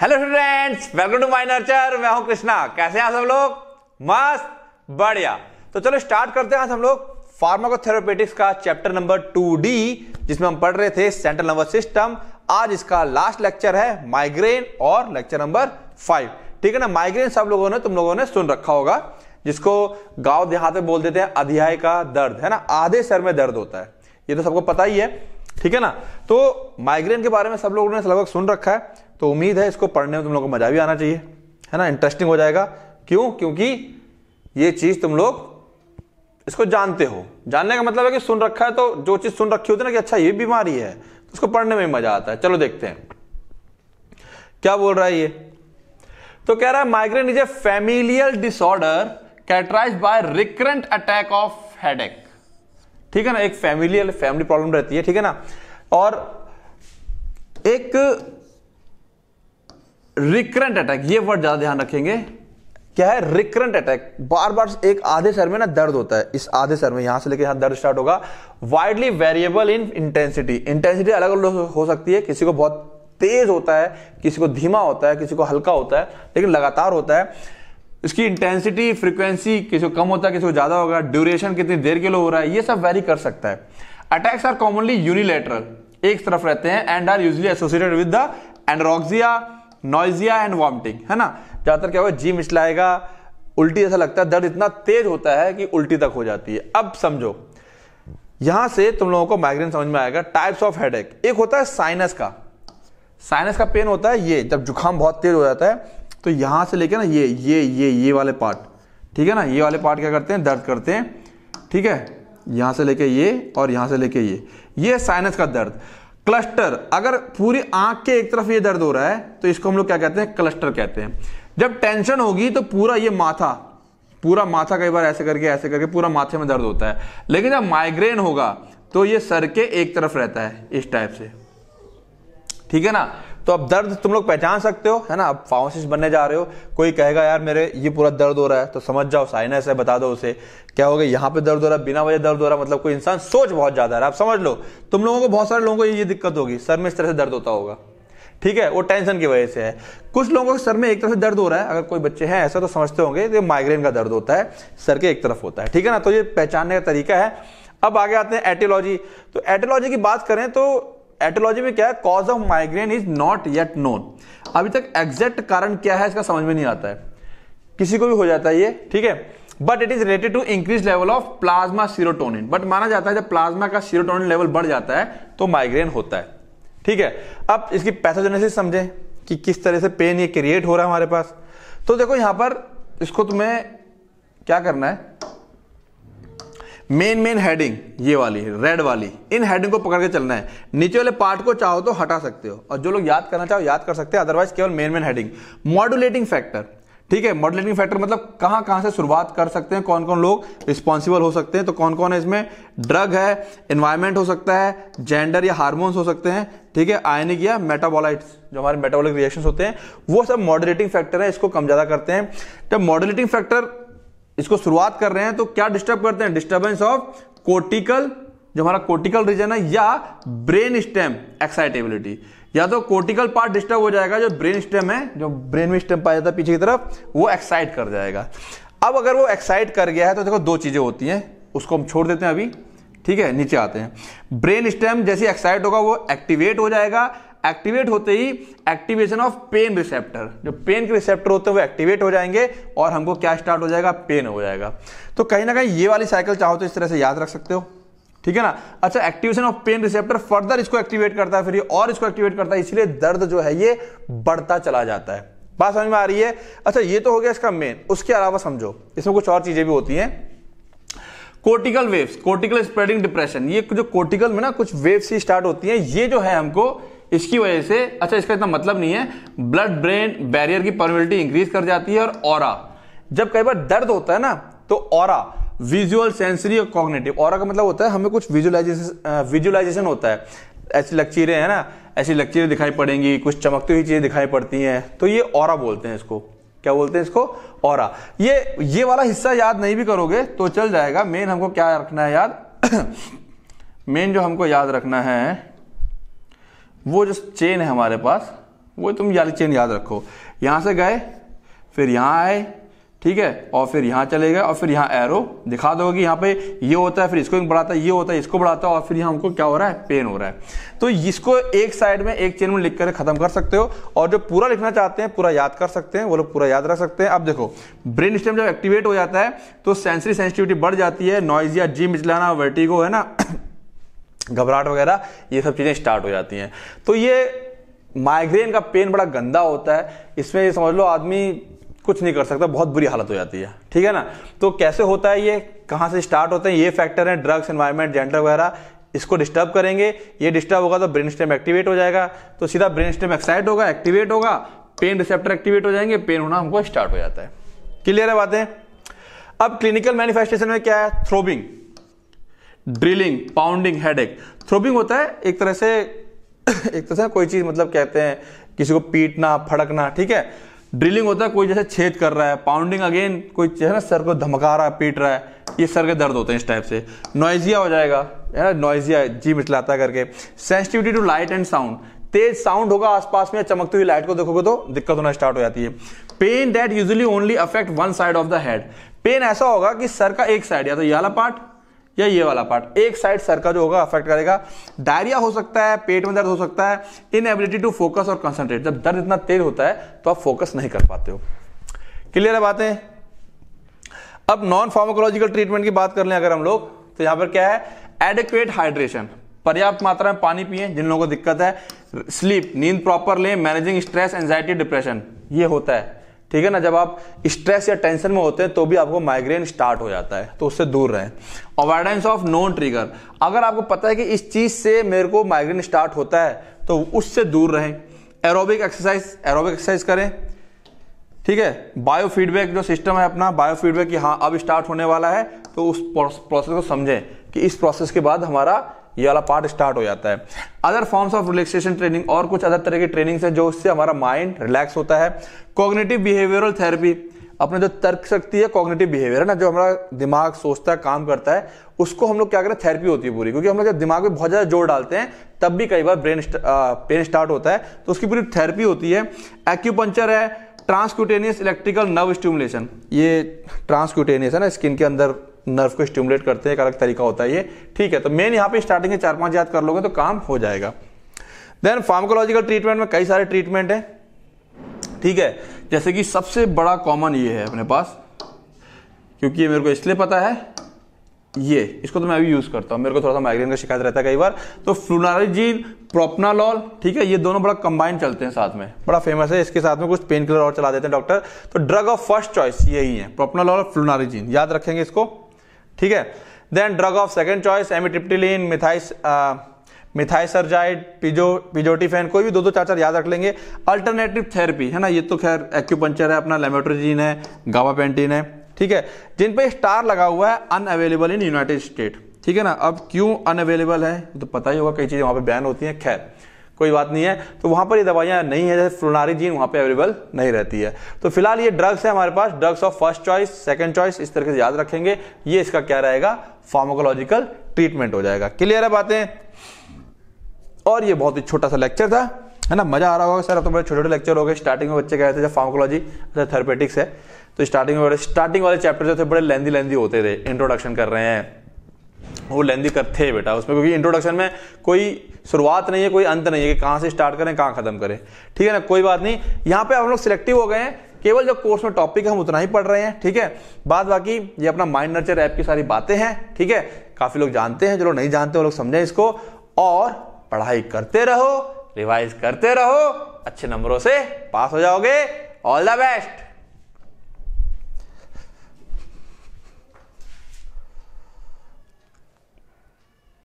hello students welcome to my Nurture मैं हूं कृष्णा कैसे हैं सब लोग मस्त बढ़िया तो चलो स्टार्ट करते हैं हम लोग फार्माकोथेरापेटिक्स का चैप्टर नंबर टू डी जिसमें हम पढ़ रहे थे सेंट्रल नंबर सिस्टम आज इसका लास्ट लेक्चर है माइग्रेन और लेक्चर नंबर फाइव ठीक है ना माइग्रेन सब लोगों ने तुम लोगों ने सुन रखा होगा जिसको गांव देहात में बोल देते हैं अध्याय का दर्द है ना आधे सर में दर्द होता है ये तो सबको पता ही है ठीक है ना तो माइग्रेन के बारे में सब लोगों ने लगभग सुन रखा है तो उम्मीद है इसको पढ़ने में तुम लोग को मज़ा भी आना चाहिए है ना इंटरेस्टिंग हो जाएगा क्यों क्योंकि ये चीज़ तुम लोग इसको जानते हो जानने का मतलब है कि सुन रखा है तो जो चीज़ सुन रखी होती है ना कि अच्छा ये बीमारी है तो उसको पढ़ने में मज़ा आता है चलो देखते हैं क्या बोल रहा है ये तो कह रहा है migraine is a familial disorder characterised by recurrent attack of head ठीक है ना एक फैमिलियल फैमिली प्रॉब्लम रहती है ठीक है ना और एक रिकरेंट अटैक ये वर्ड ज्यादा ध्यान रखेंगे क्या है रिकरेंट अटैक बार बार एक आधे सर में ना दर्द होता है इस आधे सर में यहां से लेकर यहां दर्द स्टार्ट होगा widely variable in intensity intensity अलग अलग हो सकती है किसी को बहुत तेज होता है किसी को धीमा होता है किसी को हल्का होता है लेकिन लगातार होता है इसकी इंटेंसिटी फ्रीक्वेंसी किसी को कम होता है किसी को ज्यादा होगा ड्यूरेशन कितनी देर के लिए हो रहा है ये सब वेरी कर सकता है अटैक्स आर कॉमनली यूनिलेटरल एक तरफ रहते हैं and are usually associated with the anorexia nausea and vomiting है ना ज़्यादातर क्या होगा जी मिचलाएगा उल्टी ऐसा लगता है दर्द इतना तेज होता है कि उल्टी तक हो जाती है अब समझो यहां से तुम लोगों को माइग्रेन समझ में आएगा टाइप्स ऑफ हेड एक होता है साइनस का साइनस का पेन होता है ये जब जुकाम बहुत तेज हो जाता है तो यहां से लेके ना ये ये ये ये वाले पार्ट ठीक है ना ये वाले पार्ट क्या करते हैं दर्द करते हैं ठीक है यहां से लेके ये और यहां से लेके ये ये साइनस का दर्द क्लस्टर अगर पूरी आंख के एक तरफ ये दर्द हो रहा है तो इसको हम लोग क्या कहते हैं क्लस्टर कहते हैं जब टेंशन होगी तो पूरा ये माथा पूरा माथा कई बार ऐसे करके ऐसे करके पूरा माथे में दर्द होता है लेकिन जब माइग्रेन होगा तो ये सर के एक तरफ रहता है इस टाइप से ठीक है ना तो अब दर्द तुम लोग पहचान सकते हो है ना अब फाउसिस बनने जा रहे हो कोई कहेगा यार मेरे ये पूरा दर्द हो रहा है तो समझ जाओ साइनस है बता दो उसे क्या हो गया यहाँ पे दर्द हो रहा है बिना वजह दर्द हो रहा है मतलब कोई इंसान सोच बहुत ज़्यादा है आप समझ लो तुम लोगों को बहुत सारे लोगों को ये दिक्कत होगी सर में इस तरह से दर्द होता होगा ठीक है वो टेंशन की वजह से है कुछ लोगों के सर में एक तरफ से दर्द हो रहा है अगर कोई बच्चे हैं ऐसा तो समझते होंगे तो माइग्रेन का दर्द होता है सर के एक तरफ होता है ठीक है ना तो ये पहचानने का तरीका है अब आगे आते हैं एटियोलॉजी तो एटियोलॉजी की बात करें तो एटोलॉजी में क्या है cause of migraine is not yet known अभी तक एग्जैक्ट कारण क्या है इसका समझ में नहीं आता है किसी को भी हो जाता है ये ठीक है but it is related to increase level of plasma serotonin but माना जाता है जब प्लाज्मा का सीरोटोनिन लेवल बढ़ जाता है तो माइग्रेन होता है ठीक है अब इसकी पैथोजेनेसिस समझें कि किस तरह से पेन ये क्रिएट हो रहा है हमारे पास तो देखो यहां पर इसको तुम्हें क्या करना है मेन मेन हेडिंग ये वाली रेड वाली इन हेडिंग को पकड़ के चलना है नीचे वाले पार्ट को चाहो तो हटा सकते हो और जो लोग याद करना चाहो याद कर सकते हैं अदरवाइज केवल main main heading modulating factor ठीक है मॉड्यूलेटिंग फैक्टर मतलब कहां कहां से शुरुआत कर सकते हैं कौन कौन लोग रिस्पॉन्सिबल हो सकते हैं तो कौन कौन है इसमें ड्रग है इन्वायरमेंट हो सकता है जेंडर या हार्मोन्स हो सकते हैं ठीक है आयनिक या मेटाबोलाइट्स जो हमारे मेटाबोलिक रिएक्शंस होते हैं वो सब मॉडुलेटिंग फैक्टर है इसको कम ज़्यादा करते हैं जब मॉड्यूलेटिंग फैक्टर इसको शुरुआत कर रहे हैं तो क्या डिस्टर्ब करते हैं डिस्टर्बेंस ऑफ कोर्टिकल जो हमारा कोर्टिकल रीजन है या ब्रेन स्टेम एक्साइटेबिलिटी या तो कोर्टिकल पार्ट डिस्टर्ब हो जाएगा जो ब्रेन स्टेम है जो ब्रेन में स्टेम पाया जाता है पीछे की तरफ वो एक्साइट कर जाएगा अब अगर वो एक्साइट कर गया है तो देखो दो चीज़ें होती हैं उसको हम छोड़ देते हैं अभी ठीक है नीचे आते हैं ब्रेन स्टेम जैसे एक्साइट होगा वो एक्टिवेट हो जाएगा एक्टिवेट होते ही एक्टिवेशन ऑफ पेन रिसेप्टर जो पेन के रिसेप्टर होते हैं वो एक्टिवेट हो जाएंगे और हमको क्या स्टार्ट हो जाएगा पेन हो जाएगा तो कहीं ना कहीं ये वाली साइकिल चाहो तो इस तरह से याद रख सकते हो ठीक है ना अच्छा activation of pain receptor further इसको एक्टिवेट करता है फिर ये और इसको एक्टिवेट करता है इसलिए दर्द जो है ये बढ़ता चला जाता है बात समझ में आ रही है अच्छा ये तो हो गया इसका मेन उसके अलावा समझो इसमें कुछ और चीजें भी होती हैं cortical waves cortical spreading depression ये जो कोर्टिकल में ना कुछ वेव्स ही स्टार्ट होती हैं ये जो है हमको इसकी वजह से अच्छा इसका इतना मतलब नहीं है ब्लड ब्रेन बैरियर की परमिबिलिटी इंक्रीज कर जाती है और और जब कई बार दर्द होता है ना तो और विजुअल सेंसरी और कॉग्नेटिव और का मतलब होता है हमें कुछ विजुअलाइजेशन विजुअलाइजेशन होता है ऐसी लकीरें हैं ना ऐसी लकीरें दिखाई पड़ेंगी कुछ चमकती हुई चीज़ें दिखाई पड़ती हैं तो ये और बोलते हैं इसको क्या बोलते हैं इसको और ये ये वाला हिस्सा याद नहीं भी करोगे तो चल जाएगा मेन हमको क्या रखना है याद मेन जो हमको याद रखना है वो जो चेन है हमारे पास वो तुम याली चेन याद रखो यहाँ से गए फिर यहाँ आए ठीक है और फिर यहाँ चले गए और फिर यहाँ एरो दिखा दोगे कि यहाँ पे ये होता है फिर इसको बढ़ाता है ये होता है इसको बढ़ाता है और फिर यहाँ हमको क्या हो रहा है पेन हो रहा है तो इसको एक साइड में एक चेन में लिख कर खत्म कर सकते हो और जो पूरा लिखना चाहते हैं पूरा याद कर सकते हैं वो लोग पूरा याद रख सकते हैं अब देखो ब्रेन स्टेम जब एक्टिवेट हो जाता है तो सेंसरी सेंसिटिविटी बढ़ जाती है नॉइज या जी मिचलाना वर्टिगो है ना घबराहट वगैरह ये सब चीज़ें स्टार्ट हो जाती हैं तो ये माइग्रेन का पेन बड़ा गंदा होता है इसमें ये समझ लो आदमी कुछ नहीं कर सकता बहुत बुरी हालत हो जाती है ठीक है ना तो कैसे होता है ये कहाँ से स्टार्ट होते हैं ये फैक्टर हैं ड्रग्स एनवायरनमेंट जेंडर वगैरह इसको डिस्टर्ब करेंगे ये डिस्टर्ब होगा तो ब्रेन स्टेम एक्टिवेट हो जाएगा तो सीधा ब्रेन स्टेम एक्साइट होगा एक्टिवेट होगा पेन रिसेप्टर एक्टिवेट हो जाएंगे पेन होना हमको स्टार्ट हो जाता है क्लियर है बातें अब क्लिनिकल मैनिफेस्टेशन में क्या है थ्रोबिंग ड्रिलिंग पाउंडिंग एक थ्रोबिंग होता है एक तरह से एक तरह से कोई चीज मतलब कहते हैं किसी को पीटना फड़कना ठीक है ड्रिलिंग होता है कोई जैसे छेद कर रहा है पाउंडिंग अगेन कोई है ना सर को धमका रहा है पीट रहा है ये सर के दर्द होते हैं इस टाइप से नॉइजिया हो जाएगा है ना नॉइजिया जी मिचलाता करके sensitivity to light and sound तेज साउंड होगा आसपास में चमकती हुई लाइट को देखोगे तो दिक्कत होना स्टार्ट हो जाती है pain that usually only affect one side of the head pain ऐसा होगा कि सर का एक साइड या तो ये वाला पार्ट या ये वाला पार्ट एक साइड सर का जो होगा अफेक्ट करेगा डायरिया हो सकता है पेट में दर्द हो सकता है इनएबिलिटी टू फोकस और कंसंट्रेट जब दर्द इतना तेज होता है तो आप फोकस नहीं कर पाते हो क्लियर है बातें अब नॉन फार्मोकोलॉजिकल ट्रीटमेंट की बात कर लें अगर हम लोग तो यहां पर क्या है एडिक्वेट हाइड्रेशन पर्याप्त मात्रा में पानी पिए जिन लोगों को दिक्कत है स्लीप नींद प्रॉपर लें मैनेजिंग स्ट्रेस एंजाइटी डिप्रेशन ये होता है ठीक है ना जब आप स्ट्रेस या टेंशन में होते हैं तो भी आपको माइग्रेन स्टार्ट हो जाता है तो उससे दूर रहें अवॉइडेंस ऑफ नॉन ट्रिगर अगर आपको पता है कि इस चीज़ से मेरे को माइग्रेन स्टार्ट होता है तो उससे दूर रहें एरोबिक एक्सरसाइज एरोबिक एक्सरसाइज करें ठीक है बायो फीडबैक जो सिस्टम है अपना बायो फीडबैक हाँ अब स्टार्ट होने वाला है तो उस प्रोसेस को समझें कि इस प्रोसेस के बाद हमारा ये वाला पार्ट स्टार्ट हो जाता है other forms of relaxation training और कुछ अदर तरह की ट्रेनिंग्स है जो उससे हमारा माइंड रिलैक्स होता है कॉग्नेटिव बिहेवियरल थेरेपी अपने जो तर्क शक्ति है कॉग्नेटिव बिहेवियर है ना जो हमारा दिमाग सोचता है काम करता है उसको हम लोग क्या करें थेरेपी होती है पूरी क्योंकि हम लोग जब दिमाग में बहुत ज़्यादा जोर डालते हैं तब भी कई बार ब्रेन पेन स्टार्ट होता है तो उसकी पूरी थेरेपी होती है एक्यूपंचर है ट्रांसक्यूटेनियस इलेक्ट्रिकल नर्व स्टिमुलेशन ये ट्रांसक्यूटेनियस है ना स्किन के अंदर नर्व को स्टिमुलेट करते हैं एक अलग तरीका होता है ये ठीक है तो मेन यहाँ पे स्टार्टिंग के चार पांच याद कर लोगे तो काम हो जाएगा देन फार्मकोलॉजिकल ट्रीटमेंट में कई सारे ट्रीटमेंट है ठीक है जैसे कि सबसे बड़ा कॉमन ये है अपने पास क्योंकि ये मेरे को इसलिए पता है ये इसको तो मैं अभी यूज करता हूं मेरे को थोड़ा सा माइग्रेन का शिकायत रहता है कई बार तो फ्लूनारिजीन प्रोपनालॉल ठीक है ये दोनों बड़ा कंबाइन चलते हैं साथ में बड़ा फेमस है इसके साथ में कुछ पेन किलर और चला देते हैं डॉक्टर तो ड्रग ऑफ फर्स्ट चॉइस यही है प्रोपनालॉल और फ्लूनारिजीन याद रखेंगे इसको ठीक है then drug of second choice amitriptyline मिथाइस मिथाइसरजाइड पिजो पिजोटिफेन कोई भी दो दो चार चार याद रख लेंगे अल्टरनेटिव थेरेपी है ना ये तो खैर एक्यूपंचर है अपना लेमेट्रोजीन है गावापेंटिन है ठीक है जिन पे स्टार लगा हुआ है अनअवेलेबल इन यूनाइटेड स्टेट ठीक है ना अब क्यों अनअवेलेबल है तो पता ही होगा कई चीज़ें वहाँ पे बैन होती हैं खैर कोई बात नहीं है तो वहां पर ये दवाइयां नहीं है जैसे जीन वहां पर अवेलेबल नहीं रहती है तो फिलहाल ये ड्रग्स है हमारे पास drugs of first choice second choice इस तरीके से याद रखेंगे ये इसका क्या रहेगा फार्माकोलॉजिकल ट्रीटमेंट हो जाएगा क्लियर है बातें और ये बहुत ही छोटा सा लेक्चर था है ना मजा आ रहा होगा सर अब तो मेरे छोटे छोटे लेक्चर हो गए स्टार्टिंग में बच्चे कह रहे थे जब फार्माकोलॉजी अच्छा थर्पेटिक्स है तो स्टार्टिंग में बड़े स्टार्टिंग वाले चैप्टर जो थे बड़े लेंदी लेंदी होते थे इंट्रोडक्शन कर रहे हैं वो लेंदी करते हैं बेटा उसमें क्योंकि इंट्रोडक्शन में कोई शुरुआत नहीं है कोई अंत नहीं है कि कहाँ से स्टार्ट करें कहाँ ख़त्म करें ठीक है ना कोई बात नहीं यहाँ पे हम लोग सिलेक्टिव हो गए हैं केवल जो कोर्स में टॉपिक हम उतना ही पढ़ रहे हैं ठीक है बाद बाकी ये अपना माइंड नर्चर ऐप की सारी बातें हैं ठीक है काफ़ी लोग जानते हैं जो लोग नहीं जानते वो लोग समझें इसको और पढ़ाई करते रहो रिवाइज करते रहो अच्छे नंबरों से पास हो जाओगे ऑल द बेस्ट